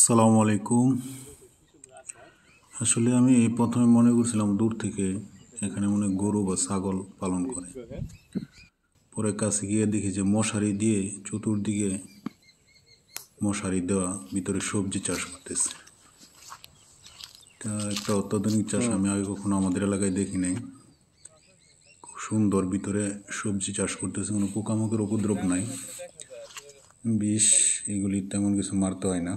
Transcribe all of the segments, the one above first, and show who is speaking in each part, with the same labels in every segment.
Speaker 1: আসসালামু আলাইকুম আসলে আমি এই প্রথমে মনে করছিলাম দূর থেকে এখানে মনে গরু বা ছাগল পালন করে পরে কাছে গিয়ে দেখি যে মশারি দিয়ে চতুর্দিকে মশারি দেওয়া ভিতরে সবজি চাষ করতেছে তা একটা অত্যাধুনিক চাষ আমি আগে কখনো আমাদের এলাকায় দেখি নাই খুব সুন্দর ভিতরে সবজি চাষ করতেছে কোনো পোকামাকড়ের উপদ্রব নাই বিষ এগুলি তেমন কিছু মারতে হয় না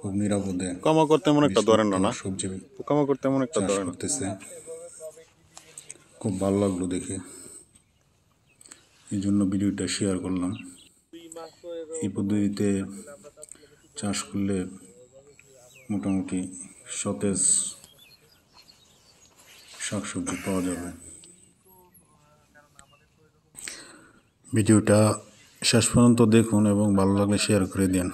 Speaker 1: খুব নিরাপদে পোকামা করতে এমন একটা ধরেন না না সবজি কামা করতে এমন একটা ধরেন করতেছে খুব ভালো লাগলো দেখে এই জন্য ভিডিওটা শেয়ার করলাম এই পদ্ধতিতে চাষ করলে মোটামুটি সতেজ শাকসবজি পাওয়া যাবে ভিডিওটা শেষ পর্যন্ত দেখুন এবং ভালো লাগলে শেয়ার করে দিন